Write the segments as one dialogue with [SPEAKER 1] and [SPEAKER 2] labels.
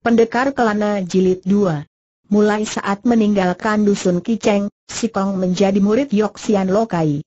[SPEAKER 1] Pendekar Kelana Jilid 2 Mulai saat meninggalkan Dusun Kiceng, si Kong menjadi murid Sian Lokai.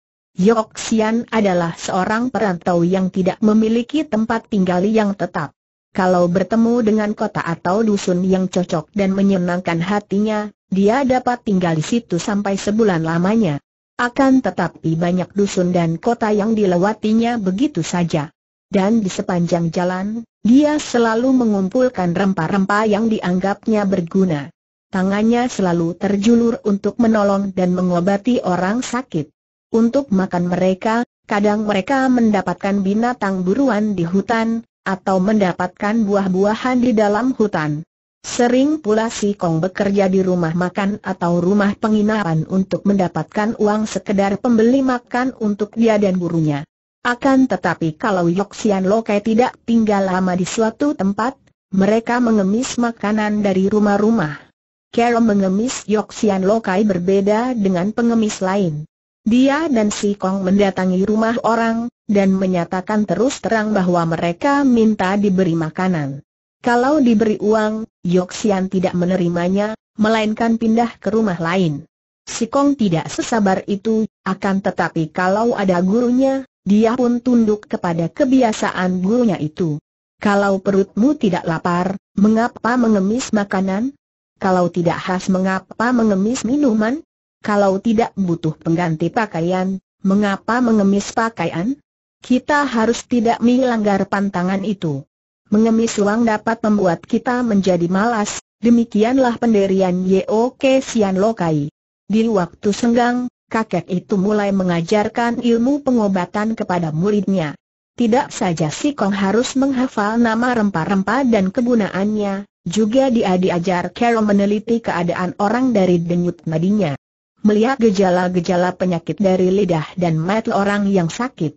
[SPEAKER 1] Sian adalah seorang perantau yang tidak memiliki tempat tinggal yang tetap. Kalau bertemu dengan kota atau dusun yang cocok dan menyenangkan hatinya, dia dapat tinggal di situ sampai sebulan lamanya. Akan tetapi banyak dusun dan kota yang dilewatinya begitu saja dan di sepanjang jalan, dia selalu mengumpulkan rempah-rempah yang dianggapnya berguna. Tangannya selalu terjulur untuk menolong dan mengobati orang sakit. Untuk makan mereka, kadang mereka mendapatkan binatang buruan di hutan, atau mendapatkan buah-buahan di dalam hutan. Sering pula si Kong bekerja di rumah makan atau rumah penginapan untuk mendapatkan uang sekedar pembeli makan untuk dia dan burunya. Akan tetapi kalau Yoxian Lokai tidak tinggal lama di suatu tempat, mereka mengemis makanan dari rumah-rumah. Kero mengemis Yoxian Lokai berbeda dengan pengemis lain. Dia dan Si Kong mendatangi rumah orang, dan menyatakan terus terang bahwa mereka minta diberi makanan. Kalau diberi uang, Yoxian tidak menerimanya, melainkan pindah ke rumah lain. Si Kong tidak sesabar itu, akan tetapi kalau ada gurunya, dia pun tunduk kepada kebiasaan gurunya itu. Kalau perutmu tidak lapar, mengapa mengemis makanan? Kalau tidak khas mengapa mengemis minuman? Kalau tidak butuh pengganti pakaian, mengapa mengemis pakaian? Kita harus tidak melanggar pantangan itu. Mengemis uang dapat membuat kita menjadi malas, demikianlah penderian Yeo Ke Sian Lokai. Di waktu senggang, kakek itu mulai mengajarkan ilmu pengobatan kepada muridnya. Tidak saja si Kong harus menghafal nama rempah-rempah dan kegunaannya, juga dia diajar cara meneliti keadaan orang dari denyut nadinya. Melihat gejala-gejala penyakit dari lidah dan mata orang yang sakit.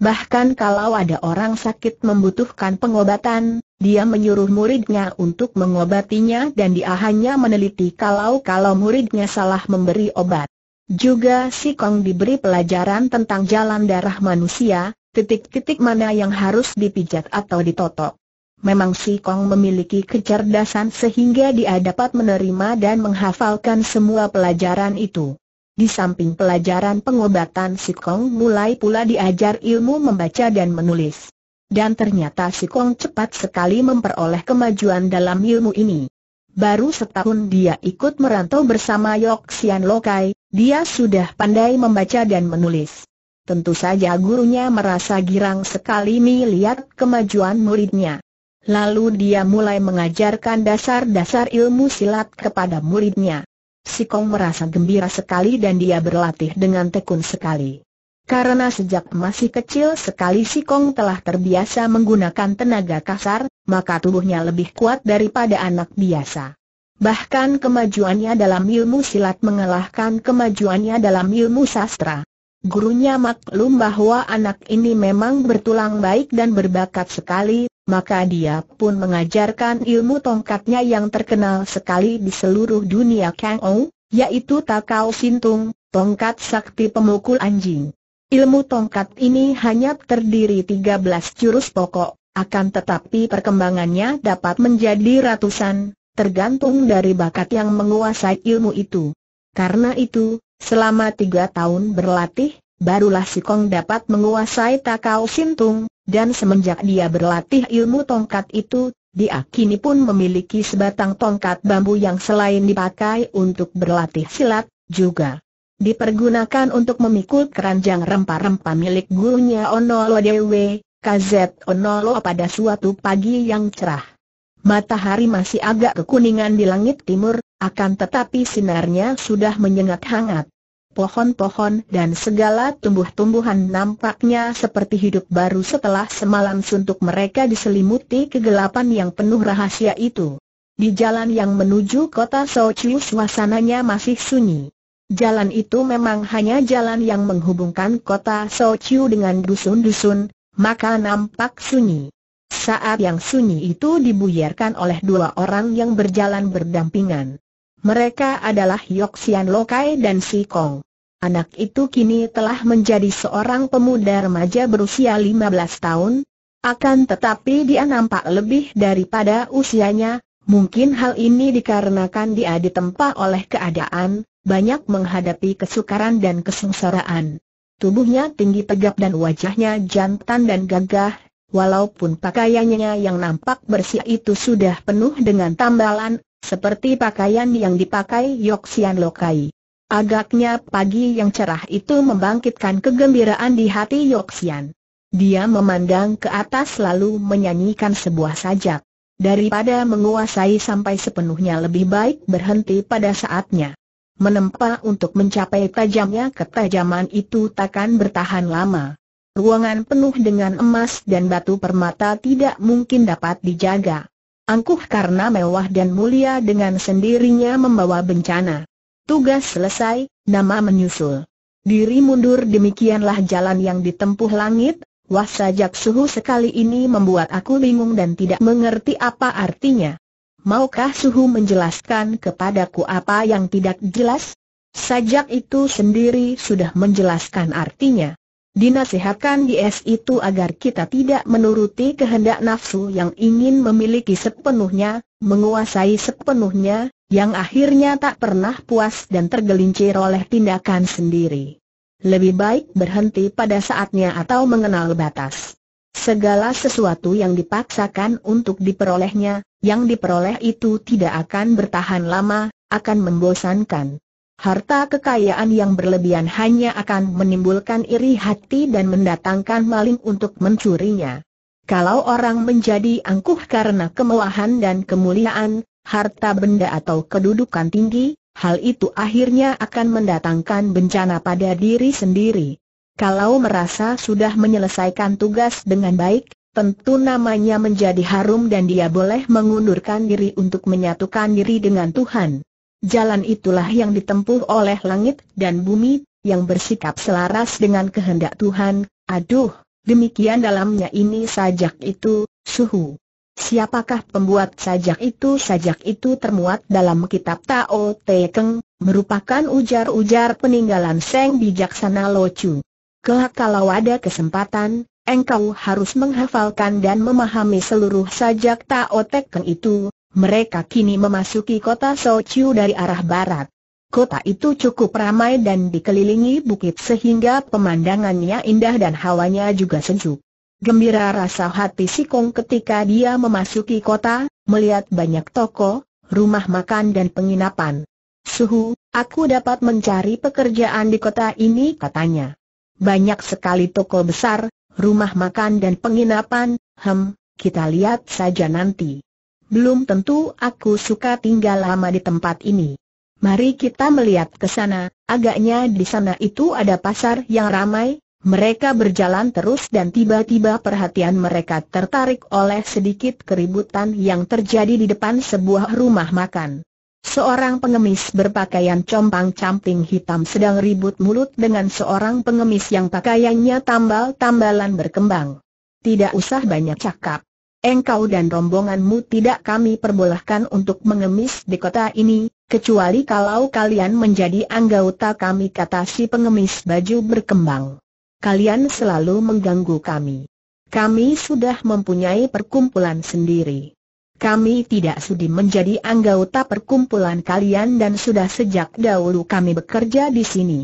[SPEAKER 1] Bahkan kalau ada orang sakit membutuhkan pengobatan, dia menyuruh muridnya untuk mengobatinya dan dia hanya meneliti kalau-kalau muridnya salah memberi obat. Juga si Kong diberi pelajaran tentang jalan darah manusia, titik-titik mana yang harus dipijat atau ditotok. Memang si Kong memiliki kecerdasan sehingga dia dapat menerima dan menghafalkan semua pelajaran itu. Di samping pelajaran pengobatan si Kong mulai pula diajar ilmu membaca dan menulis. Dan ternyata si Kong cepat sekali memperoleh kemajuan dalam ilmu ini. Baru setahun dia ikut merantau bersama Yok Sian Lokai, dia sudah pandai membaca dan menulis. Tentu saja gurunya merasa girang sekali melihat kemajuan muridnya. Lalu dia mulai mengajarkan dasar-dasar ilmu silat kepada muridnya. Si Kong merasa gembira sekali dan dia berlatih dengan tekun sekali. Karena sejak masih kecil sekali si Kong telah terbiasa menggunakan tenaga kasar, maka tubuhnya lebih kuat daripada anak biasa. Bahkan kemajuannya dalam ilmu silat mengalahkan kemajuannya dalam ilmu sastra. Gurunya maklum bahwa anak ini memang bertulang baik dan berbakat sekali, maka dia pun mengajarkan ilmu tongkatnya yang terkenal sekali di seluruh dunia Kang Ou, yaitu Takao Sintung, tongkat sakti pemukul anjing. Ilmu tongkat ini hanya terdiri 13 jurus pokok, akan tetapi perkembangannya dapat menjadi ratusan, tergantung dari bakat yang menguasai ilmu itu. Karena itu, selama tiga tahun berlatih, barulah si Kong dapat menguasai Takau Sintung, dan semenjak dia berlatih ilmu tongkat itu, dia kini pun memiliki sebatang tongkat bambu yang selain dipakai untuk berlatih silat, juga dipergunakan untuk memikul keranjang rempah-rempah milik gurunya Onolo Dewe, KZ Onolo pada suatu pagi yang cerah. Matahari masih agak kekuningan di langit timur, akan tetapi sinarnya sudah menyengat hangat. Pohon-pohon dan segala tumbuh-tumbuhan nampaknya seperti hidup baru setelah semalam suntuk mereka diselimuti kegelapan yang penuh rahasia itu. Di jalan yang menuju kota Sochiu suasananya masih sunyi. Jalan itu memang hanya jalan yang menghubungkan kota Sochiu dengan dusun-dusun, maka nampak sunyi. Saat yang sunyi itu dibuyarkan oleh dua orang yang berjalan berdampingan. Mereka adalah Yok Sian Lokai dan Si Kong. Anak itu kini telah menjadi seorang pemuda remaja berusia 15 tahun, akan tetapi dia nampak lebih daripada usianya, mungkin hal ini dikarenakan dia ditempa oleh keadaan, banyak menghadapi kesukaran dan kesengsaraan. Tubuhnya tinggi tegap dan wajahnya jantan dan gagah, Walaupun pakaiannya yang nampak bersih itu sudah penuh dengan tambalan, seperti pakaian yang dipakai Yoxian Lokai. Agaknya pagi yang cerah itu membangkitkan kegembiraan di hati Yoxian. Dia memandang ke atas lalu menyanyikan sebuah sajak. Daripada menguasai sampai sepenuhnya lebih baik berhenti pada saatnya. Menempa untuk mencapai tajamnya ketajaman itu takkan bertahan lama ruangan penuh dengan emas dan batu permata tidak mungkin dapat dijaga. Angkuh karena mewah dan mulia dengan sendirinya membawa bencana. Tugas selesai, nama menyusul. Diri mundur demikianlah jalan yang ditempuh langit, Wah, sajak suhu sekali ini membuat aku bingung dan tidak mengerti apa artinya. Maukah suhu menjelaskan kepadaku apa yang tidak jelas? Sajak itu sendiri sudah menjelaskan artinya. Dinasihatkan DS itu agar kita tidak menuruti kehendak nafsu yang ingin memiliki sepenuhnya, menguasai sepenuhnya, yang akhirnya tak pernah puas dan tergelincir oleh tindakan sendiri. Lebih baik berhenti pada saatnya atau mengenal batas. Segala sesuatu yang dipaksakan untuk diperolehnya, yang diperoleh itu tidak akan bertahan lama, akan membosankan. Harta kekayaan yang berlebihan hanya akan menimbulkan iri hati dan mendatangkan maling untuk mencurinya. Kalau orang menjadi angkuh karena kemewahan dan kemuliaan, harta benda atau kedudukan tinggi, hal itu akhirnya akan mendatangkan bencana pada diri sendiri. Kalau merasa sudah menyelesaikan tugas dengan baik, tentu namanya menjadi harum dan dia boleh mengundurkan diri untuk menyatukan diri dengan Tuhan. Jalan itulah yang ditempuh oleh langit dan bumi, yang bersikap selaras dengan kehendak Tuhan, aduh, demikian dalamnya ini sajak itu, suhu. Siapakah pembuat sajak itu? Sajak itu termuat dalam kitab Tao Te Keng, merupakan ujar-ujar peninggalan Seng Bijaksana Locu. Kelak kalau ada kesempatan, engkau harus menghafalkan dan memahami seluruh sajak Tao Te Keng itu, mereka kini memasuki kota Sochiu dari arah barat. Kota itu cukup ramai dan dikelilingi bukit sehingga pemandangannya indah dan hawanya juga sejuk. Gembira rasa hati si Kong ketika dia memasuki kota, melihat banyak toko, rumah makan dan penginapan. Suhu, aku dapat mencari pekerjaan di kota ini katanya. Banyak sekali toko besar, rumah makan dan penginapan, hem, kita lihat saja nanti belum tentu aku suka tinggal lama di tempat ini. Mari kita melihat ke sana, agaknya di sana itu ada pasar yang ramai, mereka berjalan terus dan tiba-tiba perhatian mereka tertarik oleh sedikit keributan yang terjadi di depan sebuah rumah makan. Seorang pengemis berpakaian compang-camping hitam sedang ribut mulut dengan seorang pengemis yang pakaiannya tambal-tambalan berkembang. Tidak usah banyak cakap engkau dan rombonganmu tidak kami perbolehkan untuk mengemis di kota ini, kecuali kalau kalian menjadi anggota kami kata si pengemis baju berkembang. Kalian selalu mengganggu kami. Kami sudah mempunyai perkumpulan sendiri. Kami tidak sudi menjadi anggota perkumpulan kalian dan sudah sejak dahulu kami bekerja di sini.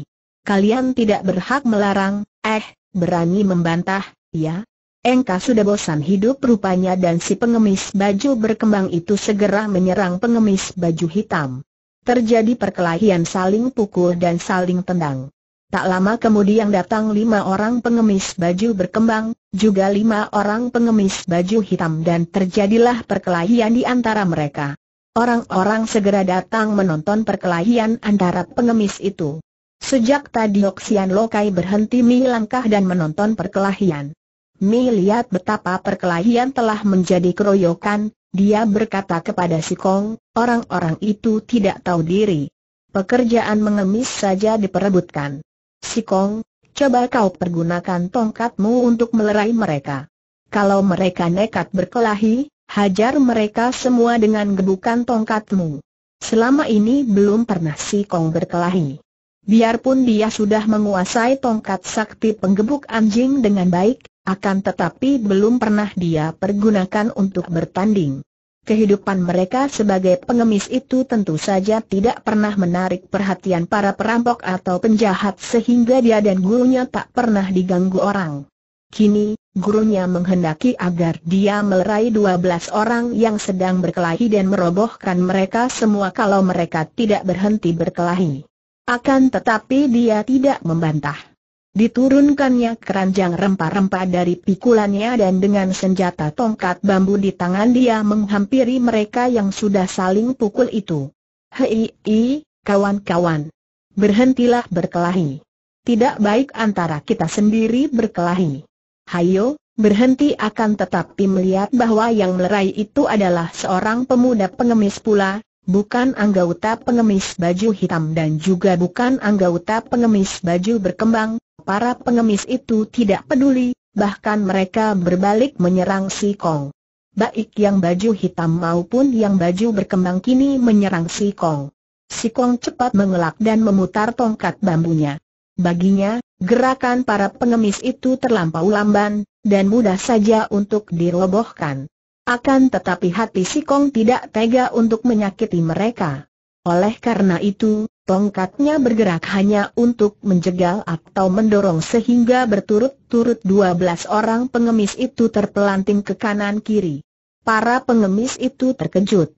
[SPEAKER 1] Kalian tidak berhak melarang, eh, berani membantah, ya, Engka sudah bosan hidup rupanya dan si pengemis baju berkembang itu segera menyerang pengemis baju hitam. Terjadi perkelahian saling pukul dan saling tendang. Tak lama kemudian datang lima orang pengemis baju berkembang, juga lima orang pengemis baju hitam dan terjadilah perkelahian di antara mereka. Orang-orang segera datang menonton perkelahian antara pengemis itu. Sejak tadi Oksian Lokai berhenti melangkah dan menonton perkelahian. Mi lihat betapa perkelahian telah menjadi keroyokan, dia berkata kepada si Kong, orang-orang itu tidak tahu diri. Pekerjaan mengemis saja diperebutkan. Si Kong, coba kau pergunakan tongkatmu untuk melerai mereka. Kalau mereka nekat berkelahi, hajar mereka semua dengan gebukan tongkatmu. Selama ini belum pernah si Kong berkelahi. Biarpun dia sudah menguasai tongkat sakti penggebuk anjing dengan baik, akan tetapi belum pernah dia pergunakan untuk bertanding. Kehidupan mereka sebagai pengemis itu tentu saja tidak pernah menarik perhatian para perampok atau penjahat sehingga dia dan gurunya tak pernah diganggu orang. Kini, gurunya menghendaki agar dia melerai dua belas orang yang sedang berkelahi dan merobohkan mereka semua kalau mereka tidak berhenti berkelahi. Akan tetapi dia tidak membantah. Diturunkannya keranjang rempah-rempah dari pikulannya dan dengan senjata tongkat bambu di tangan dia menghampiri mereka yang sudah saling pukul itu. Hei, kawan-kawan. Berhentilah berkelahi. Tidak baik antara kita sendiri berkelahi. Hayo, berhenti akan tetapi melihat bahwa yang melerai itu adalah seorang pemuda pengemis pula, bukan anggota pengemis baju hitam dan juga bukan anggota pengemis baju berkembang, para pengemis itu tidak peduli, bahkan mereka berbalik menyerang si Kong. Baik yang baju hitam maupun yang baju berkembang kini menyerang si Kong. Si Kong cepat mengelak dan memutar tongkat bambunya. Baginya, gerakan para pengemis itu terlampau lamban, dan mudah saja untuk dirobohkan. Akan tetapi hati si Kong tidak tega untuk menyakiti mereka. Oleh karena itu, tongkatnya bergerak hanya untuk menjegal atau mendorong sehingga berturut-turut 12 orang pengemis itu terpelanting ke kanan-kiri. Para pengemis itu terkejut.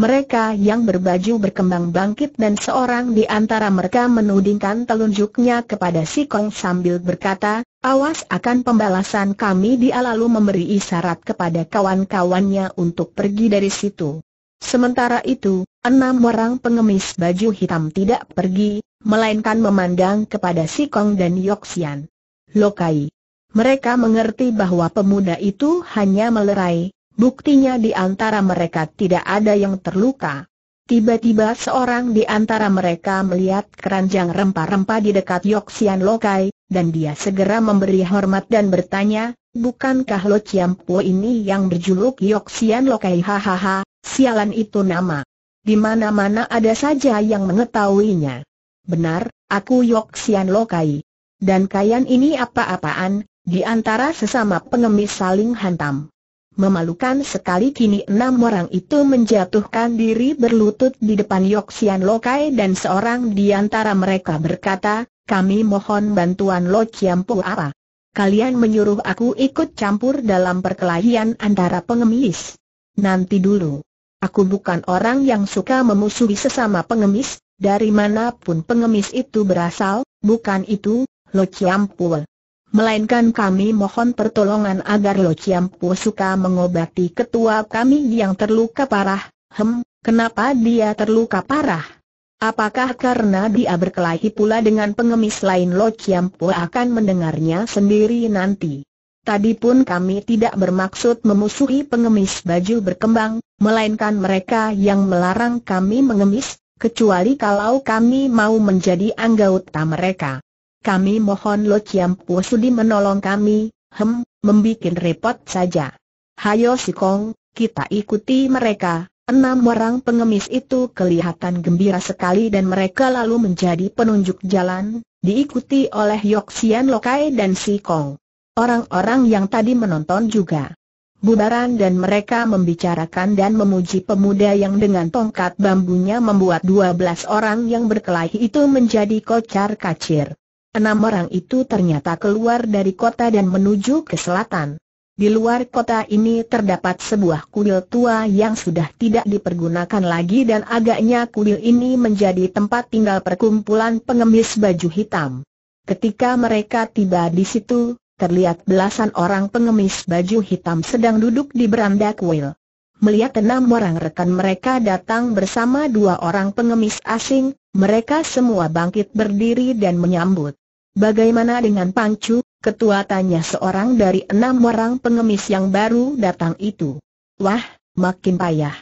[SPEAKER 1] Mereka yang berbaju berkembang bangkit dan seorang di antara mereka menudingkan telunjuknya kepada si Kong sambil berkata, Awas akan pembalasan kami dia lalu memberi isyarat kepada kawan-kawannya untuk pergi dari situ. Sementara itu, enam orang pengemis baju hitam tidak pergi, melainkan memandang kepada Si Kong dan Yoxian. Lokai. Mereka mengerti bahwa pemuda itu hanya melerai, buktinya di antara mereka tidak ada yang terluka. Tiba-tiba seorang di antara mereka melihat keranjang rempah-rempah di dekat Yoxian Lokai, dan dia segera memberi hormat dan bertanya, bukankah Lo Chiam Po ini yang berjuluk Yok Sian Lo Kai hahaha, sialan itu nama. Di mana-mana ada saja yang mengetahuinya. Benar, aku Yok Sian Lo Kai. Dan kalian ini apa-apaan, di antara sesama pengemis saling hantam. Memalukan sekali kini enam orang itu menjatuhkan diri berlutut di depan Yoksian Lokai dan seorang di antara mereka berkata, kami mohon bantuan Lo Chiampu apa? Kalian menyuruh aku ikut campur dalam perkelahian antara pengemis. Nanti dulu. Aku bukan orang yang suka memusuhi sesama pengemis, dari manapun pengemis itu berasal, bukan itu, Lo Chiampu. Melainkan kami mohon pertolongan agar Lo Chiampu suka mengobati ketua kami yang terluka parah. Hem, kenapa dia terluka parah? Apakah karena dia berkelahi pula dengan pengemis lain Lo Chiam Po akan mendengarnya sendiri nanti? Tadi pun kami tidak bermaksud memusuhi pengemis baju berkembang, melainkan mereka yang melarang kami mengemis, kecuali kalau kami mau menjadi anggota mereka. Kami mohon Lo Chiam Po sudi menolong kami, hem, membuat repot saja. Hayo Kong, kita ikuti mereka, Enam orang pengemis itu kelihatan gembira sekali dan mereka lalu menjadi penunjuk jalan, diikuti oleh Sian Lokai dan Si Kong. Orang-orang yang tadi menonton juga bubaran dan mereka membicarakan dan memuji pemuda yang dengan tongkat bambunya membuat dua belas orang yang berkelahi itu menjadi kocar kacir. Enam orang itu ternyata keluar dari kota dan menuju ke selatan. Di luar kota ini terdapat sebuah kuil tua yang sudah tidak dipergunakan lagi dan agaknya kuil ini menjadi tempat tinggal perkumpulan pengemis baju hitam. Ketika mereka tiba di situ, terlihat belasan orang pengemis baju hitam sedang duduk di beranda kuil. Melihat enam orang rekan mereka datang bersama dua orang pengemis asing, mereka semua bangkit berdiri dan menyambut. Bagaimana dengan Pangcu? Ketua tanya seorang dari enam orang pengemis yang baru datang itu. Wah, makin payah.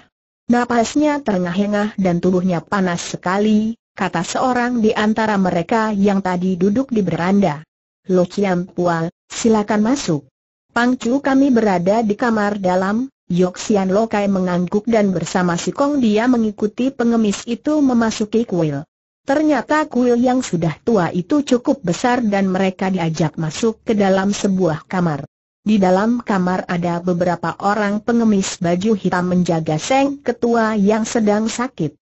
[SPEAKER 1] Napasnya terengah-engah dan tubuhnya panas sekali, kata seorang di antara mereka yang tadi duduk di beranda. Lo Chiam Pual, silakan masuk. Pangcu kami berada di kamar dalam, Sian Lokai mengangguk dan bersama si Kong dia mengikuti pengemis itu memasuki kuil. Ternyata kuil yang sudah tua itu cukup besar dan mereka diajak masuk ke dalam sebuah kamar. Di dalam kamar ada beberapa orang pengemis baju hitam menjaga Seng Ketua yang sedang sakit.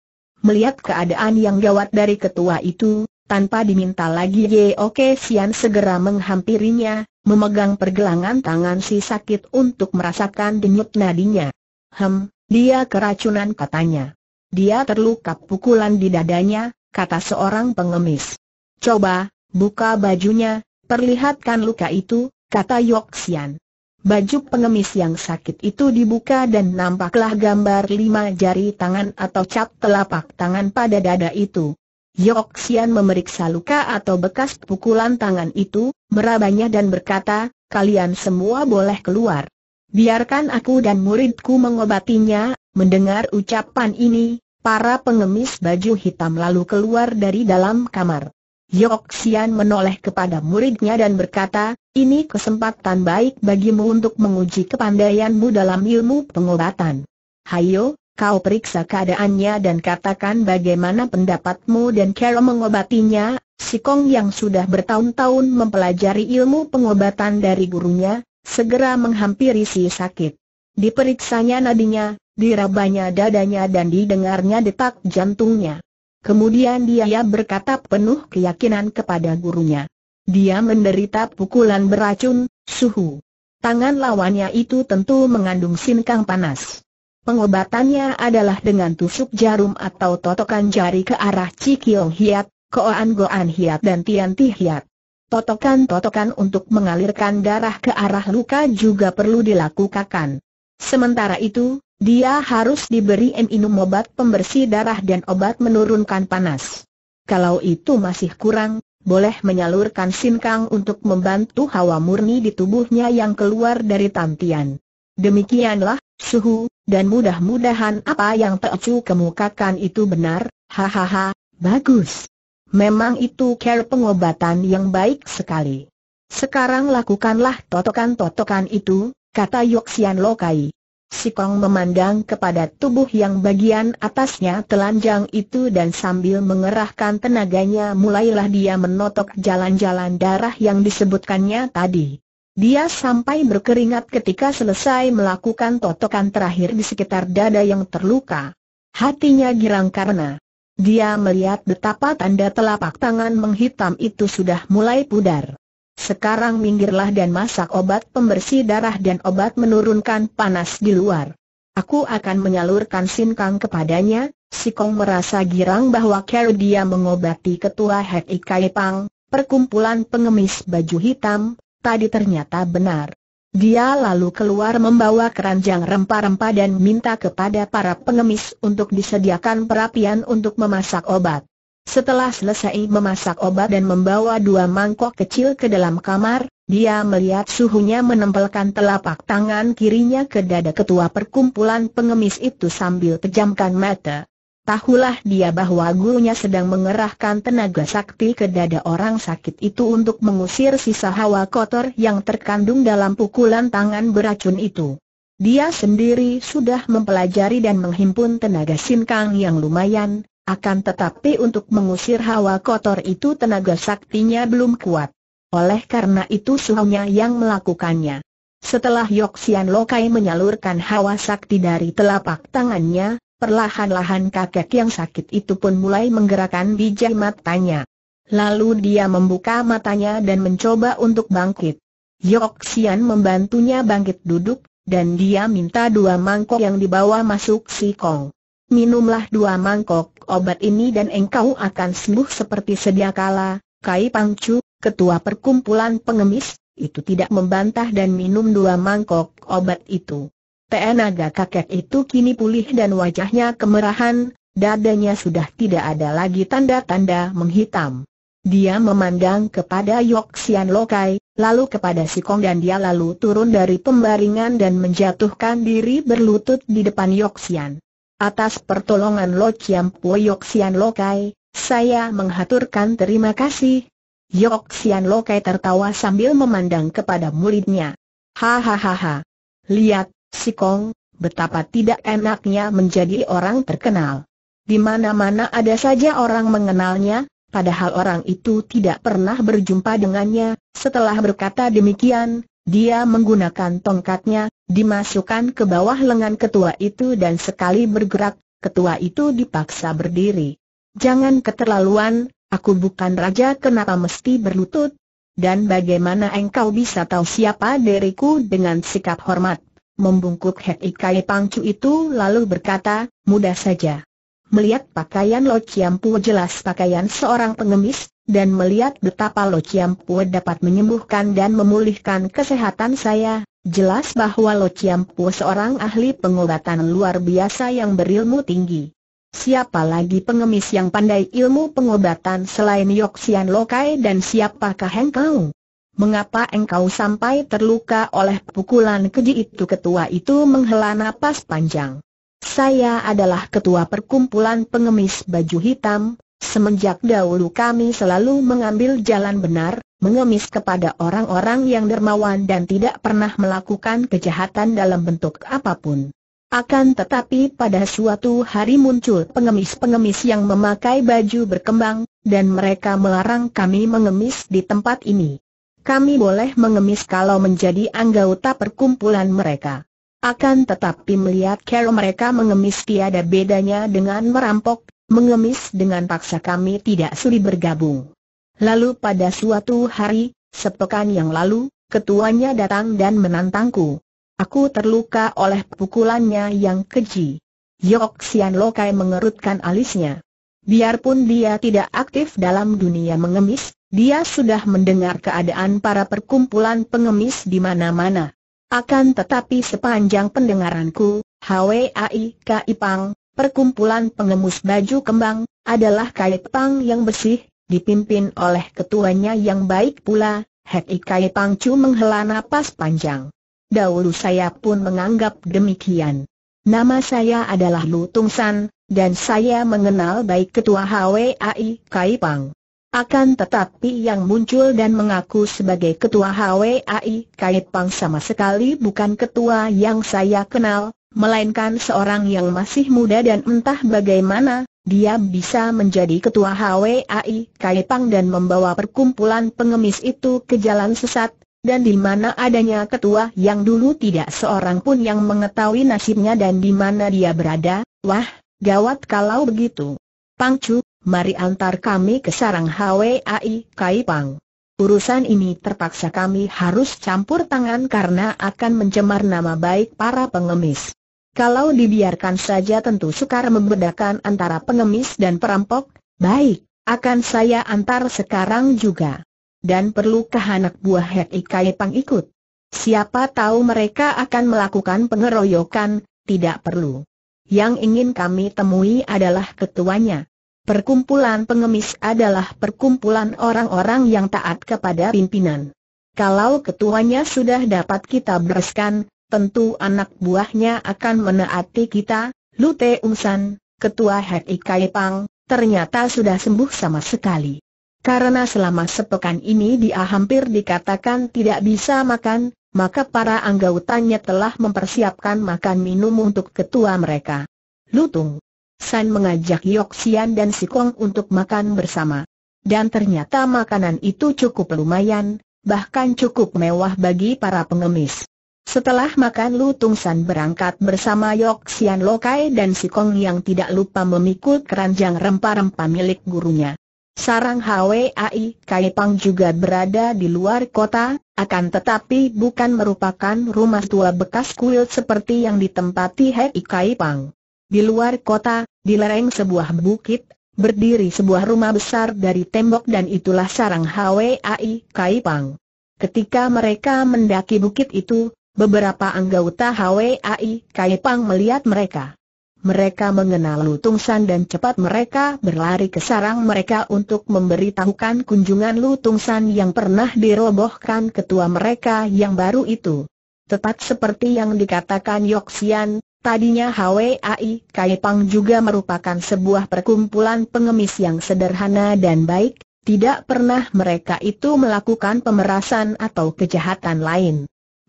[SPEAKER 1] Melihat keadaan yang gawat dari ketua itu, tanpa diminta lagi Oke Sian segera menghampirinya, memegang pergelangan tangan si sakit untuk merasakan denyut nadinya. Hem, dia keracunan katanya. Dia terluka pukulan di dadanya, kata seorang pengemis. Coba, buka bajunya, perlihatkan luka itu, kata Yoxian. Baju pengemis yang sakit itu dibuka dan nampaklah gambar lima jari tangan atau cap telapak tangan pada dada itu. Yoxian memeriksa luka atau bekas pukulan tangan itu, merabanya dan berkata, kalian semua boleh keluar. Biarkan aku dan muridku mengobatinya, mendengar ucapan ini, para pengemis baju hitam lalu keluar dari dalam kamar. Yok Sian menoleh kepada muridnya dan berkata, ini kesempatan baik bagimu untuk menguji kepandaianmu dalam ilmu pengobatan. Hayo, kau periksa keadaannya dan katakan bagaimana pendapatmu dan cara mengobatinya, si Kong yang sudah bertahun-tahun mempelajari ilmu pengobatan dari gurunya, segera menghampiri si sakit. Diperiksanya nadinya, dirabanya dadanya dan didengarnya detak jantungnya. Kemudian dia berkata penuh keyakinan kepada gurunya. Dia menderita pukulan beracun, suhu. Tangan lawannya itu tentu mengandung sinkang panas. Pengobatannya adalah dengan tusuk jarum atau totokan jari ke arah Cikiong Hiat, Koan Goan Hiat dan Tian Ti Hiat. Totokan-totokan untuk mengalirkan darah ke arah luka juga perlu dilakukan. Sementara itu, dia harus diberi minum obat pembersih darah dan obat menurunkan panas. Kalau itu masih kurang, boleh menyalurkan sinkang untuk membantu hawa murni di tubuhnya yang keluar dari tantian. Demikianlah, suhu, dan mudah-mudahan apa yang Teocu kemukakan itu benar, hahaha, bagus. Memang itu care pengobatan yang baik sekali. Sekarang lakukanlah totokan-totokan itu, kata Yoxian Lokai. Si Kong memandang kepada tubuh yang bagian atasnya telanjang itu dan sambil mengerahkan tenaganya mulailah dia menotok jalan-jalan darah yang disebutkannya tadi. Dia sampai berkeringat ketika selesai melakukan totokan terakhir di sekitar dada yang terluka. Hatinya girang karena dia melihat betapa tanda telapak tangan menghitam itu sudah mulai pudar. Sekarang minggirlah dan masak obat pembersih darah dan obat menurunkan panas di luar. Aku akan menyalurkan sinkang kepadanya. Si Kong merasa girang bahwa Kero dia mengobati ketua Hei Kai Pang, perkumpulan pengemis baju hitam, tadi ternyata benar. Dia lalu keluar membawa keranjang rempah-rempah dan minta kepada para pengemis untuk disediakan perapian untuk memasak obat. Setelah selesai memasak obat dan membawa dua mangkok kecil ke dalam kamar, dia melihat suhunya menempelkan telapak tangan kirinya ke dada ketua perkumpulan pengemis itu sambil pejamkan mata. Tahulah dia bahwa gurunya sedang mengerahkan tenaga sakti ke dada orang sakit itu untuk mengusir sisa hawa kotor yang terkandung dalam pukulan tangan beracun itu. Dia sendiri sudah mempelajari dan menghimpun tenaga sinkang yang lumayan, akan tetapi untuk mengusir hawa kotor itu tenaga saktinya belum kuat. Oleh karena itu suhunya yang melakukannya. Setelah Yoxian Lokai menyalurkan hawa sakti dari telapak tangannya, perlahan-lahan kakek yang sakit itu pun mulai menggerakkan biji matanya. Lalu dia membuka matanya dan mencoba untuk bangkit. Yoxian membantunya bangkit duduk, dan dia minta dua mangkok yang dibawa masuk si Kong. Minumlah dua mangkok obat ini dan engkau akan sembuh seperti sedia kala, Kai Pangcu, ketua perkumpulan pengemis, itu tidak membantah dan minum dua mangkok obat itu. Tenaga kakek itu kini pulih dan wajahnya kemerahan, dadanya sudah tidak ada lagi tanda-tanda menghitam. Dia memandang kepada Yok Sian Lokai, lalu kepada si Kong dan dia lalu turun dari pembaringan dan menjatuhkan diri berlutut di depan Yok Sian. Atas pertolongan Lo Chiam Po Yok Sian Lokai, saya menghaturkan terima kasih. Yok Sian Lokai tertawa sambil memandang kepada muridnya. Hahaha. Lihat, si Kong, betapa tidak enaknya menjadi orang terkenal. Di mana-mana ada saja orang mengenalnya, padahal orang itu tidak pernah berjumpa dengannya. Setelah berkata demikian, dia menggunakan tongkatnya, dimasukkan ke bawah lengan ketua itu dan sekali bergerak, ketua itu dipaksa berdiri. Jangan keterlaluan, aku bukan raja kenapa mesti berlutut? Dan bagaimana engkau bisa tahu siapa diriku dengan sikap hormat? Membungkuk Hek Ikai Pangcu itu lalu berkata, mudah saja. Melihat pakaian Lo Chiampu jelas pakaian seorang pengemis, dan melihat betapa Lo Pue dapat menyembuhkan dan memulihkan kesehatan saya, jelas bahwa Lo Pue seorang ahli pengobatan luar biasa yang berilmu tinggi. Siapa lagi pengemis yang pandai ilmu pengobatan selain Yoxian Lokai dan siapakah engkau? Mengapa engkau sampai terluka oleh pukulan keji itu? Ketua itu menghela napas panjang. Saya adalah ketua perkumpulan pengemis baju hitam, Semenjak dahulu kami selalu mengambil jalan benar, mengemis kepada orang-orang yang dermawan dan tidak pernah melakukan kejahatan dalam bentuk apapun. Akan tetapi pada suatu hari muncul pengemis-pengemis yang memakai baju berkembang, dan mereka melarang kami mengemis di tempat ini. Kami boleh mengemis kalau menjadi anggota perkumpulan mereka. Akan tetapi melihat kalau mereka mengemis tiada bedanya dengan merampok, Mengemis dengan paksa kami tidak suri bergabung. Lalu pada suatu hari, sepekan yang lalu, ketuanya datang dan menantangku. Aku terluka oleh pukulannya yang keji. Yok Sian Lokai mengerutkan alisnya. Biarpun dia tidak aktif dalam dunia mengemis, dia sudah mendengar keadaan para perkumpulan pengemis di mana-mana. Akan tetapi sepanjang pendengaranku, Hwai Kai Pang, Perkumpulan pengemus baju kembang, adalah kait Pang yang bersih, dipimpin oleh ketuanya yang baik pula, Hati kait Pang Chu menghela napas panjang. Dahulu saya pun menganggap demikian. Nama saya adalah Lu Tung San, dan saya mengenal baik ketua HWAI Kai Pang. Akan tetapi yang muncul dan mengaku sebagai ketua HWAI Kai Pang sama sekali bukan ketua yang saya kenal, melainkan seorang yang masih muda dan entah bagaimana, dia bisa menjadi ketua HWAI Kaipang dan membawa perkumpulan pengemis itu ke jalan sesat, dan di mana adanya ketua yang dulu tidak seorang pun yang mengetahui nasibnya dan di mana dia berada, wah, gawat kalau begitu. Pangcu, mari antar kami ke sarang HWAI Kaipang. Urusan ini terpaksa kami harus campur tangan karena akan mencemar nama baik para pengemis. Kalau dibiarkan saja tentu sukar membedakan antara pengemis dan perampok, baik, akan saya antar sekarang juga. Dan perlukah anak buah Hek Ikai Pang ikut? Siapa tahu mereka akan melakukan pengeroyokan, tidak perlu. Yang ingin kami temui adalah ketuanya. Perkumpulan pengemis adalah perkumpulan orang-orang yang taat kepada pimpinan. Kalau ketuanya sudah dapat kita bereskan, tentu anak buahnya akan menaati kita, Lute Umsan, ketua Hei Kai Pang, ternyata sudah sembuh sama sekali. Karena selama sepekan ini dia hampir dikatakan tidak bisa makan, maka para anggotanya telah mempersiapkan makan minum untuk ketua mereka. Lutung San mengajak Yok dan Sikong untuk makan bersama. Dan ternyata makanan itu cukup lumayan, bahkan cukup mewah bagi para pengemis. Setelah makan Lu Tung San berangkat bersama Yok Sian Lokai dan Si Kong yang tidak lupa memikul keranjang rempah-rempah milik gurunya. Sarang HWAI Kai Pang juga berada di luar kota, akan tetapi bukan merupakan rumah tua bekas kuil seperti yang ditempati Hei Kai Pang. Di luar kota, di lereng sebuah bukit, berdiri sebuah rumah besar dari tembok dan itulah sarang HWAI Kai Pang. Ketika mereka mendaki bukit itu, Beberapa anggota HWAI Kaipang melihat mereka. Mereka mengenal Lutung San dan cepat mereka berlari ke sarang mereka untuk memberitahukan kunjungan Lutung San yang pernah dirobohkan ketua mereka yang baru itu. Tepat seperti yang dikatakan Yoxian, tadinya HWAI Kaipang juga merupakan sebuah perkumpulan pengemis yang sederhana dan baik, tidak pernah mereka itu melakukan pemerasan atau kejahatan lain.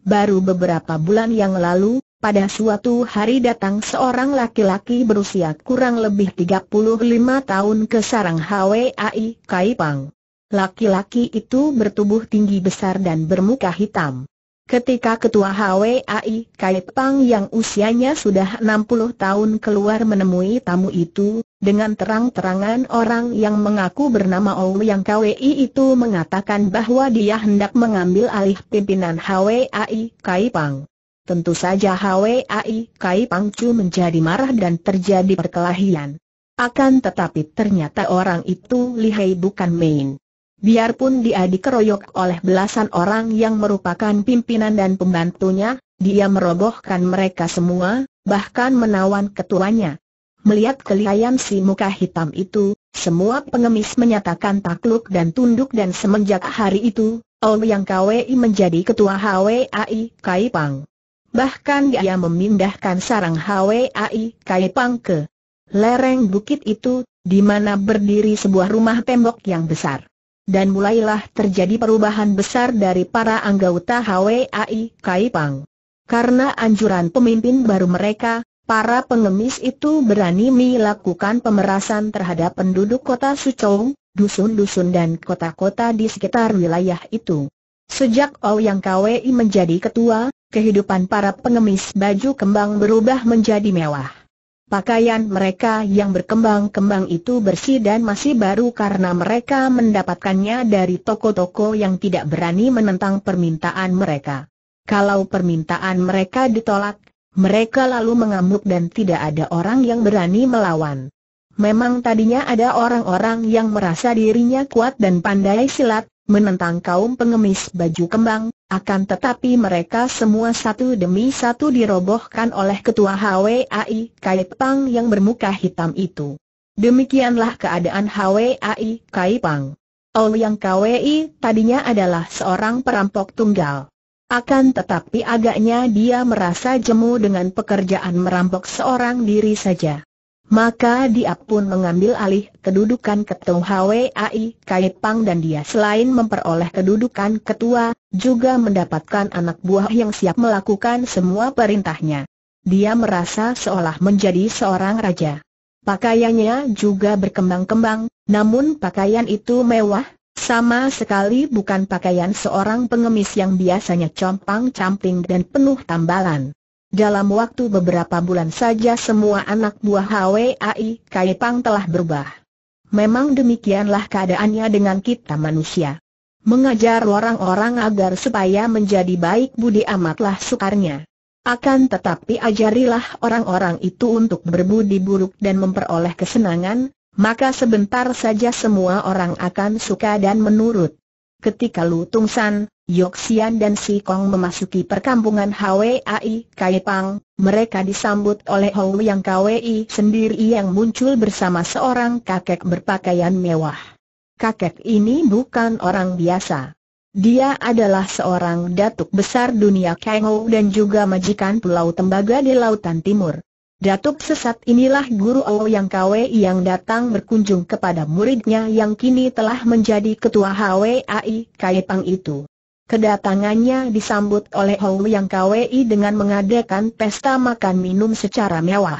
[SPEAKER 1] Baru beberapa bulan yang lalu, pada suatu hari datang seorang laki-laki berusia kurang lebih 35 tahun ke sarang HWAI Kaipang. Laki-laki itu bertubuh tinggi besar dan bermuka hitam. Ketika Ketua HWAI Kai Pang yang usianya sudah 60 tahun keluar menemui tamu itu, dengan terang-terangan orang yang mengaku bernama Yang KWI itu mengatakan bahwa dia hendak mengambil alih pimpinan HWAI Kai Pang. Tentu saja HWAI Kai Pang Chu menjadi marah dan terjadi perkelahian. Akan tetapi ternyata orang itu lihai bukan main. Biarpun dia dikeroyok oleh belasan orang yang merupakan pimpinan dan pembantunya, dia merobohkan mereka semua, bahkan menawan ketuanya. Melihat kelihayan si muka hitam itu, semua pengemis menyatakan takluk dan tunduk dan semenjak hari itu, yang KWI menjadi ketua HWAI Kaipang. Bahkan dia memindahkan sarang HWAI Kaipang ke lereng bukit itu, di mana berdiri sebuah rumah tembok yang besar dan mulailah terjadi perubahan besar dari para anggota HWAI Kaipang. Karena anjuran pemimpin baru mereka, para pengemis itu berani melakukan pemerasan terhadap penduduk kota Suchong, dusun-dusun dan kota-kota di sekitar wilayah itu. Sejak Ouyang Kwei menjadi ketua, kehidupan para pengemis baju kembang berubah menjadi mewah. Pakaian mereka yang berkembang-kembang itu bersih dan masih baru karena mereka mendapatkannya dari toko-toko yang tidak berani menentang permintaan mereka. Kalau permintaan mereka ditolak, mereka lalu mengamuk dan tidak ada orang yang berani melawan. Memang tadinya ada orang-orang yang merasa dirinya kuat dan pandai silat, menentang kaum pengemis baju kembang, akan tetapi mereka semua satu demi satu dirobohkan oleh ketua HWAI Kai Pang yang bermuka hitam itu. Demikianlah keadaan HWAI Kai Pang. Yang KWI tadinya adalah seorang perampok tunggal. Akan tetapi agaknya dia merasa jemu dengan pekerjaan merampok seorang diri saja. Maka dia pun mengambil alih kedudukan ketua HWAI Kaipang dan dia selain memperoleh kedudukan ketua, juga mendapatkan anak buah yang siap melakukan semua perintahnya. Dia merasa seolah menjadi seorang raja. Pakaiannya juga berkembang-kembang, namun pakaian itu mewah, sama sekali bukan pakaian seorang pengemis yang biasanya compang-camping dan penuh tambalan. Dalam waktu beberapa bulan saja semua anak buah HWAI Kai Pang telah berubah. Memang demikianlah keadaannya dengan kita manusia. Mengajar orang-orang agar supaya menjadi baik budi amatlah sukarnya. Akan tetapi ajarilah orang-orang itu untuk berbudi buruk dan memperoleh kesenangan, maka sebentar saja semua orang akan suka dan menurut. Ketika Lutung San, Sian dan Si Kong memasuki perkampungan HWAI Kaipang, mereka disambut oleh Hou Yang KWI sendiri yang muncul bersama seorang kakek berpakaian mewah. Kakek ini bukan orang biasa. Dia adalah seorang datuk besar dunia Kengou dan juga majikan Pulau Tembaga di Lautan Timur. Datuk sesat inilah guru Ao yang Kwe yang datang berkunjung kepada muridnya yang kini telah menjadi ketua HWAI Pang itu. Kedatangannya disambut oleh Ao yang Kwe dengan mengadakan pesta makan minum secara mewah.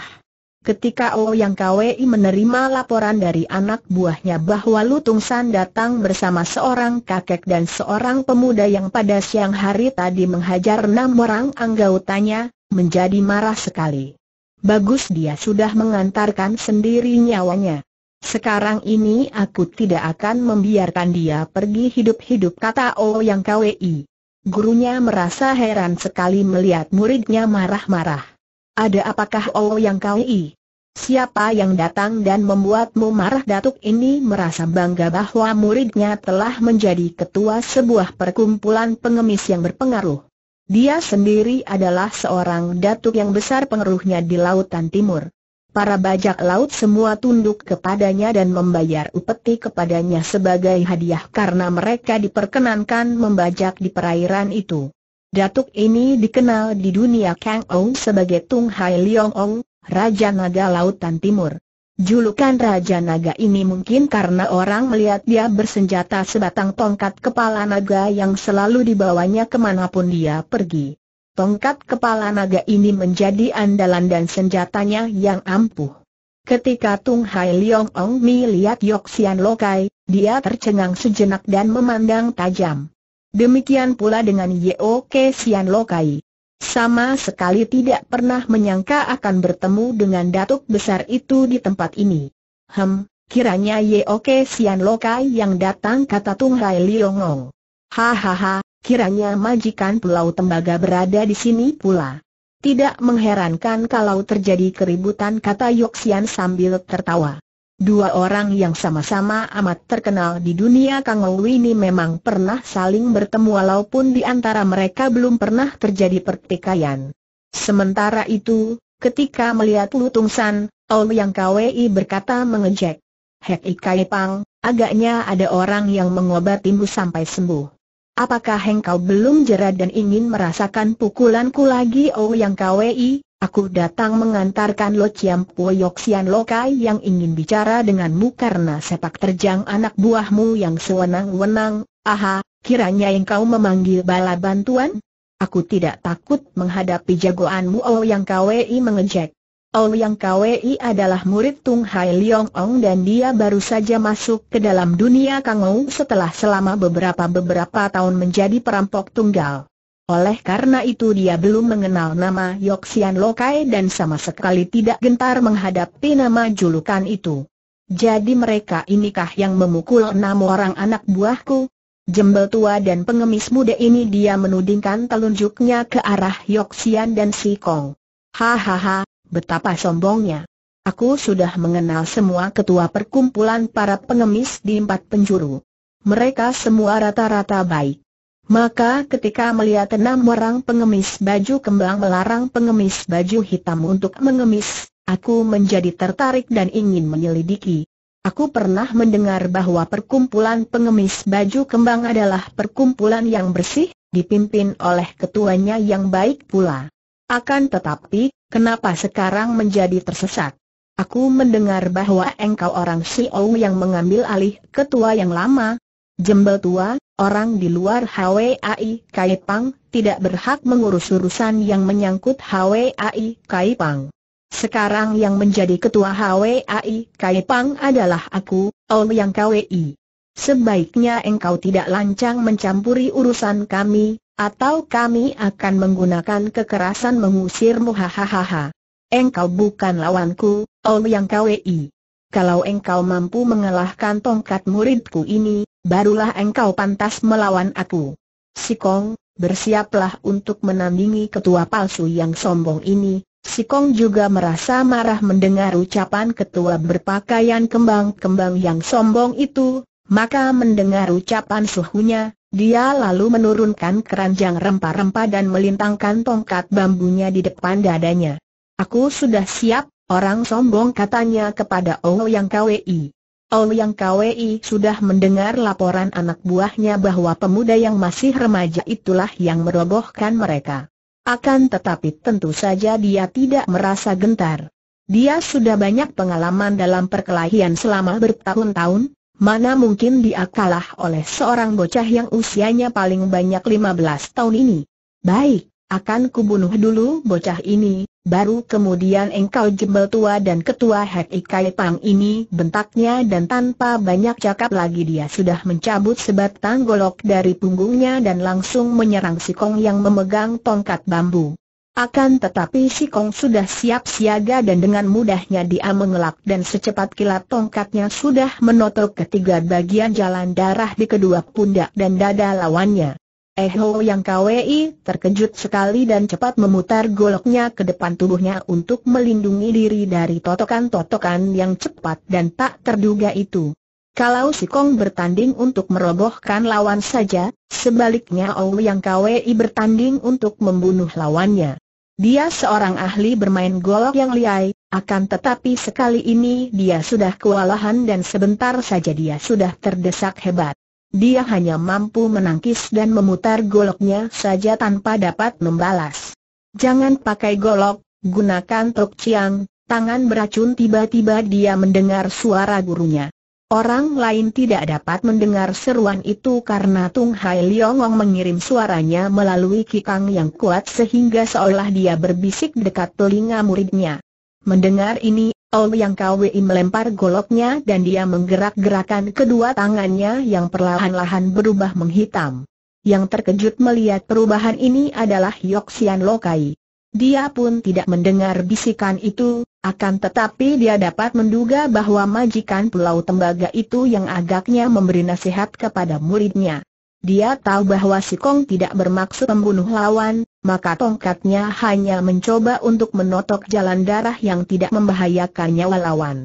[SPEAKER 1] Ketika Ao yang Kwe menerima laporan dari anak buahnya bahwa Lutung San datang bersama seorang kakek dan seorang pemuda yang pada siang hari tadi menghajar enam orang anggotanya, menjadi marah sekali. Bagus dia sudah mengantarkan sendiri nyawanya. Sekarang ini aku tidak akan membiarkan dia pergi hidup-hidup kata O yang KWI. Gurunya merasa heran sekali melihat muridnya marah-marah. Ada apakah O yang KWI? Siapa yang datang dan membuatmu marah Datuk ini merasa bangga bahwa muridnya telah menjadi ketua sebuah perkumpulan pengemis yang berpengaruh. Dia sendiri adalah seorang datuk yang besar pengaruhnya di Lautan Timur. Para bajak laut semua tunduk kepadanya dan membayar upeti kepadanya sebagai hadiah karena mereka diperkenankan membajak di perairan itu. Datuk ini dikenal di dunia Kang Ong sebagai Tung Hai Leong Ong, Raja Naga Lautan Timur. Julukan Raja Naga ini mungkin karena orang melihat dia bersenjata sebatang tongkat kepala naga yang selalu dibawanya kemanapun dia pergi. Tongkat kepala naga ini menjadi andalan dan senjatanya yang ampuh. Ketika Tung Hai Leong Ong Mi lihat Yok Sian Lokai, dia tercengang sejenak dan memandang tajam. Demikian pula dengan Yeo Ke Sian Lokai. Sama sekali tidak pernah menyangka akan bertemu dengan datuk besar itu di tempat ini. Hem, kiranya Ye Oke Sian Lokai yang datang kata Tung Rai Liongong. Hahaha, kiranya majikan Pulau Tembaga berada di sini pula. Tidak mengherankan kalau terjadi keributan kata Yoksian sambil tertawa. Dua orang yang sama-sama amat terkenal di dunia Kang Kangou ini memang pernah saling bertemu walaupun di antara mereka belum pernah terjadi pertikaian. Sementara itu, ketika melihat Lutung San, Ol Yang Kwei berkata mengejek. Hek Ikai Pang, agaknya ada orang yang mengobatimu sampai sembuh. Apakah engkau belum jerat dan ingin merasakan pukulanku lagi Oh Yang Kwei? Aku datang mengantarkan Lo Chiam Yok Sian Lokai yang ingin bicara denganmu karena sepak terjang anak buahmu yang sewenang-wenang, aha, kiranya engkau memanggil bala bantuan? Aku tidak takut menghadapi jagoanmu Oh Yang Kwei mengejek. Oh Yang Kwei adalah murid Tung Hai Leong Ong dan dia baru saja masuk ke dalam dunia Kangou setelah selama beberapa-beberapa tahun menjadi perampok tunggal. Oleh karena itu dia belum mengenal nama Yoxian Lokai dan sama sekali tidak gentar menghadapi nama julukan itu. Jadi mereka inikah yang memukul enam orang anak buahku? Jembel tua dan pengemis muda ini dia menudingkan telunjuknya ke arah Yoxian dan Si Kong. Hahaha, betapa sombongnya. Aku sudah mengenal semua ketua perkumpulan para pengemis di empat penjuru. Mereka semua rata-rata baik. Maka ketika melihat enam orang pengemis baju kembang melarang pengemis baju hitam untuk mengemis, aku menjadi tertarik dan ingin menyelidiki. Aku pernah mendengar bahwa perkumpulan pengemis baju kembang adalah perkumpulan yang bersih, dipimpin oleh ketuanya yang baik pula. Akan tetapi, kenapa sekarang menjadi tersesat? Aku mendengar bahwa engkau orang Xiao yang mengambil alih ketua yang lama. Jembel tua, orang di luar HWAI Kaipang tidak berhak mengurus urusan yang menyangkut HWAI Kaipang. Sekarang yang menjadi ketua HWAI Kaipang adalah aku, yang KWI. Sebaiknya engkau tidak lancang mencampuri urusan kami, atau kami akan menggunakan kekerasan mengusirmu hahaha. Engkau bukan lawanku, yang KWI. Kalau engkau mampu mengalahkan tongkat muridku ini, barulah engkau pantas melawan aku. Si Kong, bersiaplah untuk menandingi ketua palsu yang sombong ini. Si Kong juga merasa marah mendengar ucapan ketua berpakaian kembang-kembang yang sombong itu, maka mendengar ucapan suhunya, dia lalu menurunkan keranjang rempah-rempah dan melintangkan tongkat bambunya di depan dadanya. Aku sudah siap, orang sombong katanya kepada Ouyang Yang Kwi. Ouyang Kwei sudah mendengar laporan anak buahnya bahwa pemuda yang masih remaja itulah yang merobohkan mereka. Akan tetapi tentu saja dia tidak merasa gentar. Dia sudah banyak pengalaman dalam perkelahian selama bertahun-tahun, mana mungkin dia kalah oleh seorang bocah yang usianya paling banyak 15 tahun ini. Baik, akan kubunuh dulu bocah ini, baru kemudian engkau jembel tua dan ketua Hek Ikai Pang ini bentaknya dan tanpa banyak cakap lagi dia sudah mencabut sebatang golok dari punggungnya dan langsung menyerang si Kong yang memegang tongkat bambu. Akan tetapi si Kong sudah siap siaga dan dengan mudahnya dia mengelak dan secepat kilat tongkatnya sudah menotok ketiga bagian jalan darah di kedua pundak dan dada lawannya. Eho yang Kwei terkejut sekali dan cepat memutar goloknya ke depan tubuhnya untuk melindungi diri dari totokan-totokan yang cepat dan tak terduga itu. Kalau si Kong bertanding untuk merobohkan lawan saja, sebaliknya Ou yang Kwei bertanding untuk membunuh lawannya. Dia seorang ahli bermain golok yang liai, akan tetapi sekali ini dia sudah kewalahan dan sebentar saja dia sudah terdesak hebat dia hanya mampu menangkis dan memutar goloknya saja tanpa dapat membalas. Jangan pakai golok, gunakan truk ciang, tangan beracun tiba-tiba dia mendengar suara gurunya. Orang lain tidak dapat mendengar seruan itu karena Tung Hai Liongong mengirim suaranya melalui kikang yang kuat sehingga seolah dia berbisik dekat telinga muridnya. Mendengar ini, yang Kwei melempar goloknya dan dia menggerak-gerakan kedua tangannya yang perlahan-lahan berubah menghitam. Yang terkejut melihat perubahan ini adalah Yoxian Lokai. Dia pun tidak mendengar bisikan itu, akan tetapi dia dapat menduga bahwa majikan Pulau Tembaga itu yang agaknya memberi nasihat kepada muridnya. Dia tahu bahwa si Kong tidak bermaksud membunuh lawan, maka tongkatnya hanya mencoba untuk menotok jalan darah yang tidak membahayakan nyawa lawan.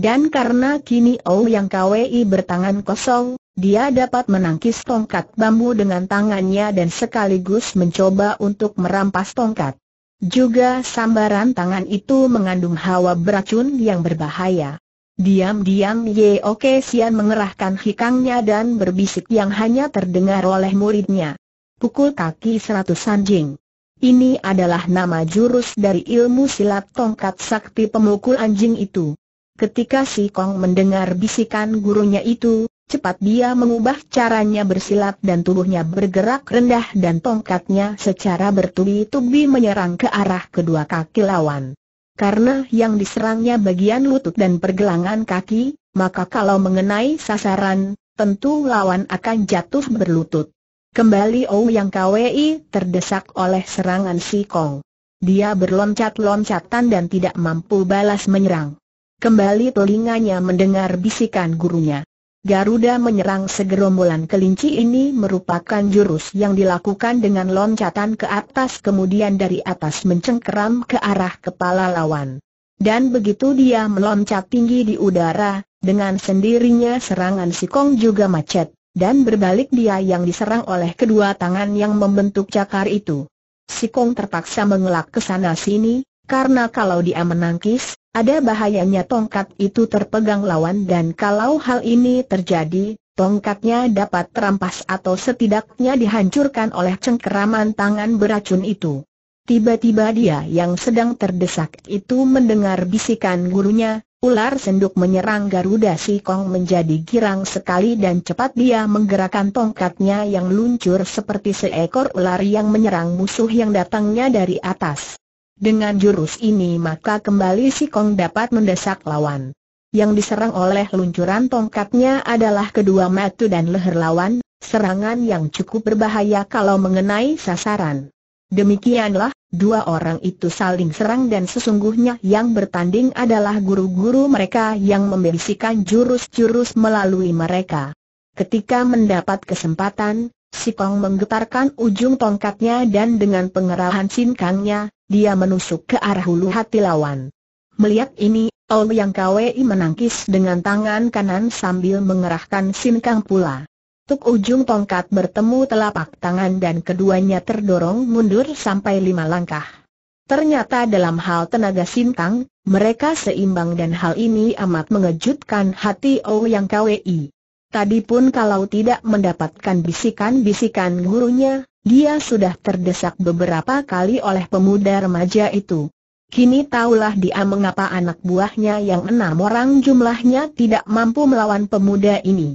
[SPEAKER 1] Dan karena kini yang KWI bertangan kosong, dia dapat menangkis tongkat bambu dengan tangannya dan sekaligus mencoba untuk merampas tongkat. Juga sambaran tangan itu mengandung hawa beracun yang berbahaya. Diam-diam Ye Oke Sian mengerahkan hikangnya dan berbisik yang hanya terdengar oleh muridnya. Pukul kaki seratus anjing. Ini adalah nama jurus dari ilmu silat tongkat sakti pemukul anjing itu. Ketika si Kong mendengar bisikan gurunya itu, cepat dia mengubah caranya bersilat dan tubuhnya bergerak rendah dan tongkatnya secara bertubi-tubi menyerang ke arah kedua kaki lawan. Karena yang diserangnya bagian lutut dan pergelangan kaki, maka kalau mengenai sasaran, tentu lawan akan jatuh berlutut. Kembali yang KWI terdesak oleh serangan si Kong. Dia berloncat-loncatan dan tidak mampu balas menyerang. Kembali telinganya mendengar bisikan gurunya. Garuda menyerang segerombolan kelinci ini merupakan jurus yang dilakukan dengan loncatan ke atas kemudian dari atas mencengkeram ke arah kepala lawan. Dan begitu dia meloncat tinggi di udara, dengan sendirinya serangan si Kong juga macet dan berbalik dia yang diserang oleh kedua tangan yang membentuk cakar itu. Si Kong terpaksa mengelak ke sana sini, karena kalau dia menangkis, ada bahayanya tongkat itu terpegang lawan dan kalau hal ini terjadi, tongkatnya dapat terampas atau setidaknya dihancurkan oleh cengkeraman tangan beracun itu. Tiba-tiba dia yang sedang terdesak itu mendengar bisikan gurunya, Ular senduk menyerang Garuda Si Kong menjadi girang sekali dan cepat dia menggerakkan tongkatnya yang luncur seperti seekor ular yang menyerang musuh yang datangnya dari atas. Dengan jurus ini maka kembali Si Kong dapat mendesak lawan. Yang diserang oleh luncuran tongkatnya adalah kedua matu dan leher lawan, serangan yang cukup berbahaya kalau mengenai sasaran. Demikianlah, dua orang itu saling serang dan sesungguhnya yang bertanding adalah guru-guru mereka yang membisikkan jurus-jurus melalui mereka. Ketika mendapat kesempatan, Si Kong menggetarkan ujung tongkatnya dan dengan pengerahan sinkangnya, dia menusuk ke arah hulu hati lawan. Melihat ini, Ouyang Kwei menangkis dengan tangan kanan sambil mengerahkan sinkang pula. Tuk ujung tongkat bertemu telapak tangan dan keduanya terdorong mundur sampai lima langkah. Ternyata dalam hal tenaga sintang, mereka seimbang dan hal ini amat mengejutkan hati Oh Yang KWI. Tadi pun kalau tidak mendapatkan bisikan-bisikan gurunya, dia sudah terdesak beberapa kali oleh pemuda remaja itu. Kini tahulah dia mengapa anak buahnya yang enam orang jumlahnya tidak mampu melawan pemuda ini.